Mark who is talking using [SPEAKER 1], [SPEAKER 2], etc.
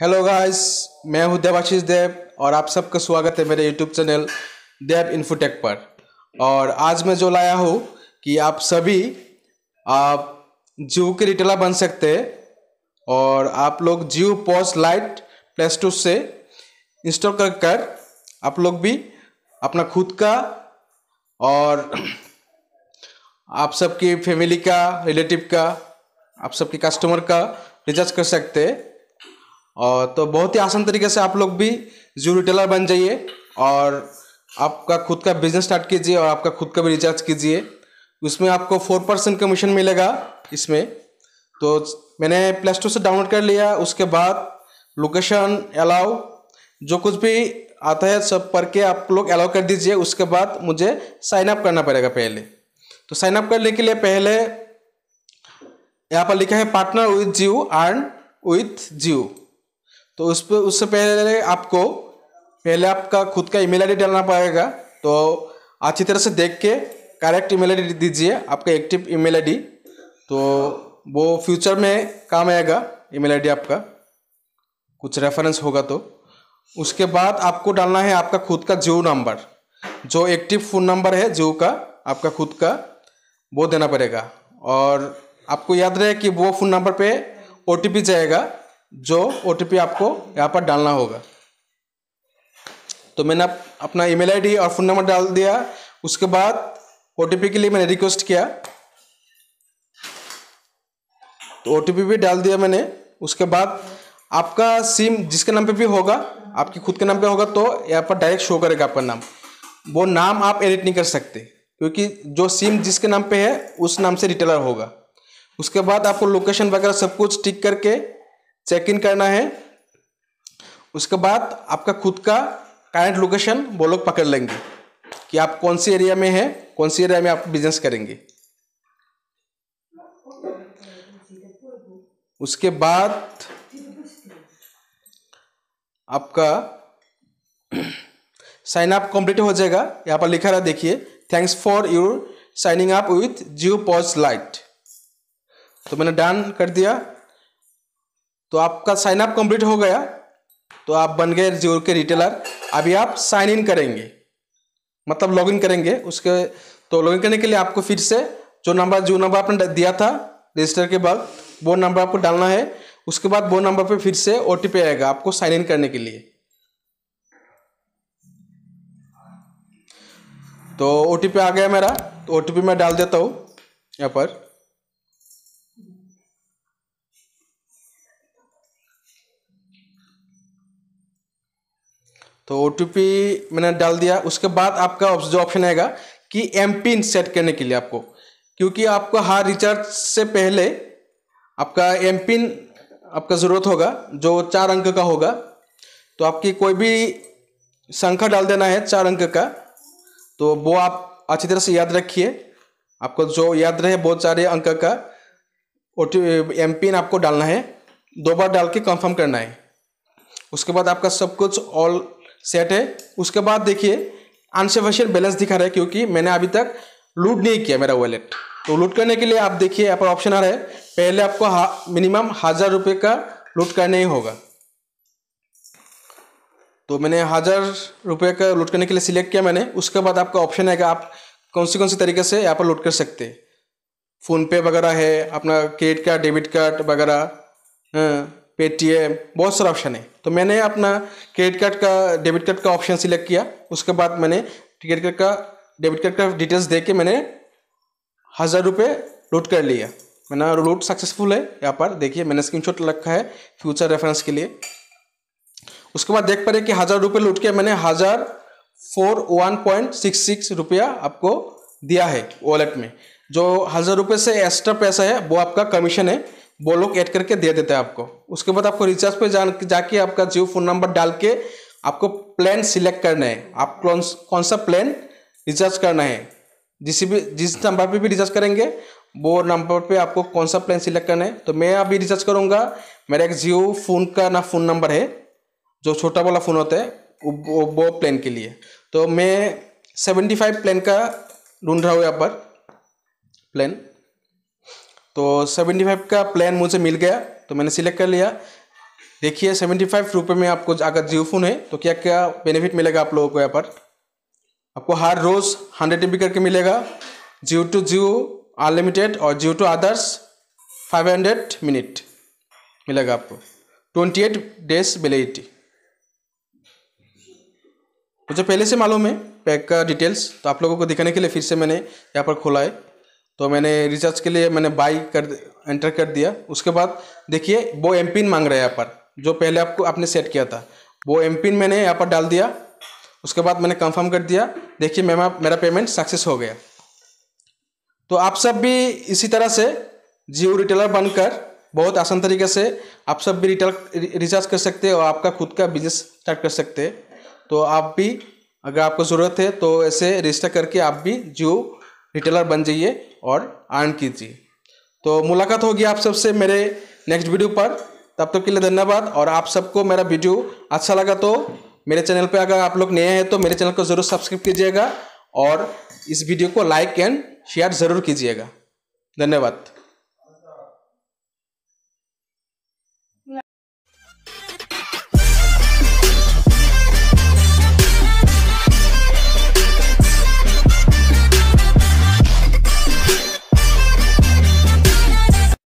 [SPEAKER 1] Hello guys मैं हूं देवाशीष देव और आप सबका स्वागत है मेरे यूट्यूब चैनल देव इन्फोटेक पर और आज मैं जो लाया हूं कि आप सभी आप जियो के रिटेलर बन सकते हैं और आप लोग Jio POS lite Play Store से इंस्टॉल कर कर आप लोग भी अपना खुद का और आप सबकी फैमिली का रिलेटिव का आप सबके कस्टमर का रिचार्ज कर सकते हैं और तो बहुत ही आसान तरीके से आप लोग भी जो रिटेलर बन जाइए और आपका खुद का बिजनेस स्टार्ट कीजिए और आपका खुद का भी रिचार्ज कीजिए उसमें आपको फोर परसेंट कमीशन मिलेगा इसमें तो मैंने प्ले स्टोर से डाउनलोड कर लिया उसके बाद लोकेशन अलाउ जो कुछ भी आता है सब पढ़ के आप लोग अलाउ कर दीजिए उसके बाद मुझे साइन अप करना पड़ेगा पहले तो साइन अप करने के लिए पहले यहाँ पर लिखा है partner with Jio earn with Jio तो उस पर उससे पहले आपको पहले आपका खुद का ईमेल आईडी डालना पड़ेगा तो अच्छी तरह से देख के करेक्ट ईमेल आईडी दीजिए आपका एक्टिव ईमेल आईडी तो वो फ्यूचर में काम आएगा ईमेल आईडी आपका कुछ रेफरेंस होगा तो उसके बाद आपको डालना है आपका खुद का जियो नंबर जो एक्टिव फ़ोन नंबर है जियो का आपका खुद का वो देना पड़ेगा और आपको याद रहे कि वो फ़ोन नंबर पे ओ जाएगा जो ओ आपको यहाँ पर डालना होगा तो मैंने अपना ईमेल आईडी और फ़ोन नंबर डाल दिया उसके बाद ओ के लिए मैंने रिक्वेस्ट किया तो ओ भी डाल दिया मैंने उसके बाद आपका सिम जिसके नाम पे भी होगा आपके खुद के नाम पे होगा तो यहाँ पर डायरेक्ट शो करेगा आपका नाम वो नाम आप एडिट नहीं कर सकते क्योंकि जो सिम जिसके नाम पे है उस नाम से रिटेलर होगा उसके बाद आपको लोकेशन वगैरह सब कुछ टिक करके चेक इन करना है उसके बाद आपका खुद का करंट लोकेशन वो लोग पकड़ लेंगे कि आप कौन सी एरिया में हैं कौन सी एरिया में आप बिजनेस करेंगे उसके बाद आपका साइन अप कंप्लीट हो जाएगा यहाँ पर लिखा रहा देखिए thanks for your signing up with Jio POS lite तो मैंने डन कर दिया तो आपका साइन अप कंप्लीट हो गया तो आप बन गए जियो के रिटेलर अभी आप साइन इन करेंगे मतलब लॉगिन करेंगे उसके तो लॉगिन करने के लिए आपको फिर से जो नंबर जो नंबर आपने दिया था रजिस्टर के बाद वो नंबर आपको डालना है उसके बाद वो नंबर पे फिर से ओ आएगा आपको साइन इन करने के लिए तो ओ आ गया मेरा तो ओ मैं डाल देता हूँ यहाँ पर तो ओ मैंने डाल दिया उसके बाद आपका जो ऑप्शन आएगा कि एम पिन सेट करने के लिए आपको क्योंकि आपको हर रिचार्ज से पहले आपका एम पिन आपका ज़रूरत होगा जो चार अंक का होगा तो आपकी कोई भी संख्या डाल देना है चार अंक का तो वो आप अच्छी तरह से याद रखिए आपको जो याद रहे बहुत सारे अंक का ओ एम पिन आपको डालना है दो बार डाल के कंफर्म करना है उसके बाद आपका सब कुछ ऑल सेट है उसके बाद देखिए अनसेफिशियंट बैलेंस दिखा रहा है क्योंकि मैंने अभी तक लूट नहीं किया मेरा वॉलेट तो लूट करने के लिए आप देखिए यहाँ पर ऑप्शन आ रहा है पहले आपको हा, मिनिमम हज़ार रुपये का लूट करना ही होगा तो मैंने हज़ार रुपये का लूट करने के लिए सिलेक्ट किया मैंने उसके बाद आपका ऑप्शन है कि आप कौन सी कौन सी तरीके से यहाँ पर लूट कर सकते हैं फ़ोनपे वगैरह है अपना क्रेडिट कार्ड डेबिट कार्ड वगैरह हाँ। पेटीएम बहुत सारा ऑप्शन है तो मैंने अपना क्रेडिट कार्ड का डेबिट कार्ड का ऑप्शन सिलेक्ट किया उसके बाद मैंने क्रेडिट कार्ड का डेबिट कार्ड का डिटेल्स दे के मैंने हज़ार रुपये लूट कर लिया मैंने लूट सक्सेसफुल है यहाँ पर देखिए मैंने शॉट रखा है फ्यूचर रेफरेंस के लिए उसके बाद देख पा रहे कि हज़ार रुपये लूट के मैंने हज़ार four one point six six रुपया आपको दिया है वॉलेट में जो हज़ार रुपये से एक्स्ट्रा पैसा है वो आपका कमीशन है वो लोग ऐड करके दे देते हैं आपको उसके बाद आपको रिचार्ज पे जान जाके आपका जियो फ़ोन नंबर डाल के आपको प्लान सिलेक्ट करना है आप कौन कौन सा प्लान रिचार्ज करना है जिस भी जिस नंबर पे भी रिचार्ज करेंगे वो नंबर पे आपको कौन सा प्लान सिलेक्ट करना है तो मैं अभी रिचार्ज करूँगा मेरा एक जियो फ़ोन का ना फ़ोन नंबर है जो छोटा वाला फ़ोन होता है वो, वो प्लान के लिए तो मैं सेवेंटी फाइव प्लान का ढूंढ रहा हूँ यहाँ पर प्लान तो सेवेंटी फाइव का प्लान मुझे मिल गया तो मैंने सिलेक्ट कर लिया देखिए सेवेंटी फाइव रुपये में आपको अगर जियो फोन है तो क्या क्या बेनिफिट मिलेगा आप लोगों को यहाँ पर आपको हर रोज़ हंड्रेड जी करके मिलेगा जियो टू जियो अनलिमिटेड और Jio to others five hundred minute मिलेगा आपको ट्वेंटी एट डेज वेलिडिटी मुझे पहले से मालूम है पैक का डिटेल्स तो आप लोगों को दिखाने के लिए फिर से मैंने यहाँ पर खोला है तो मैंने रिचार्ज के लिए मैंने बाई कर एंटर कर दिया उसके बाद देखिए वो एम पिन मांग रहा है यहाँ पर जो पहले आपको आपने सेट किया था वो एम पिन मैंने यहाँ पर डाल दिया उसके बाद मैंने कंफर्म कर दिया देखिए मैम मेरा पेमेंट सक्सेस हो गया तो आप सब भी इसी तरह से जियो रिटेलर बनकर बहुत आसान तरीके से आप सब भी रिटेल रिचार्ज कर सकते हैं और आपका खुद का बिजनेस स्टार्ट कर सकते हैं तो आप भी अगर आपको ज़रूरत है तो ऐसे रजिस्टर करके आप भी जियो रिटेलर बन जाइए और अर्न कीजिए तो मुलाकात होगी आप सबसे मेरे नेक्स्ट वीडियो पर तब तक के लिए धन्यवाद और आप सबको मेरा वीडियो अच्छा लगा तो मेरे चैनल पे अगर आप लोग नए हैं तो मेरे चैनल को ज़रूर सब्सक्राइब कीजिएगा और इस वीडियो को लाइक एंड शेयर ज़रूर कीजिएगा धन्यवाद